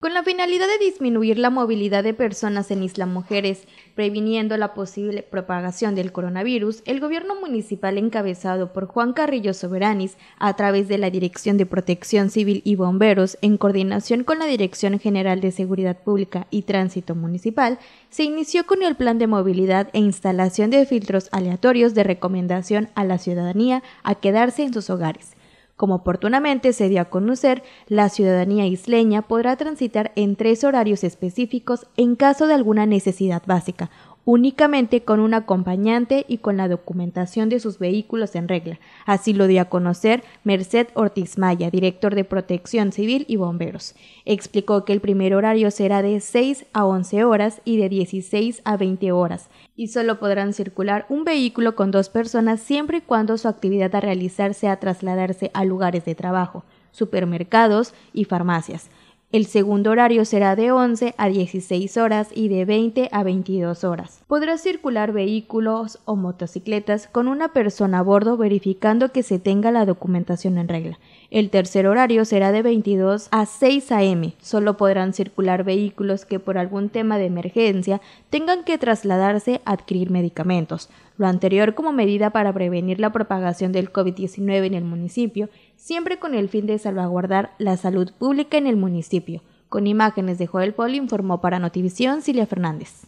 Con la finalidad de disminuir la movilidad de personas en Isla Mujeres, previniendo la posible propagación del coronavirus, el gobierno municipal encabezado por Juan Carrillo Soberanis, a través de la Dirección de Protección Civil y Bomberos, en coordinación con la Dirección General de Seguridad Pública y Tránsito Municipal, se inició con el plan de movilidad e instalación de filtros aleatorios de recomendación a la ciudadanía a quedarse en sus hogares como oportunamente se dio a conocer, la ciudadanía isleña podrá transitar en tres horarios específicos en caso de alguna necesidad básica, únicamente con un acompañante y con la documentación de sus vehículos en regla. Así lo dio a conocer Merced Ortiz Maya, director de Protección Civil y Bomberos. Explicó que el primer horario será de 6 a 11 horas y de 16 a 20 horas, y solo podrán circular un vehículo con dos personas siempre y cuando su actividad a realizar sea trasladarse a lugares de trabajo, supermercados y farmacias el segundo horario será de 11 a 16 horas y de 20 a 22 horas. Podrá circular vehículos o motocicletas con una persona a bordo verificando que se tenga la documentación en regla. El tercer horario será de 22 a 6 a.m. Solo podrán circular vehículos que por algún tema de emergencia tengan que trasladarse a adquirir medicamentos. Lo anterior como medida para prevenir la propagación del COVID-19 en el municipio, siempre con el fin de salvaguardar la salud pública en el municipio con imágenes de Joel Poli informó para Notivisión Silvia Fernández.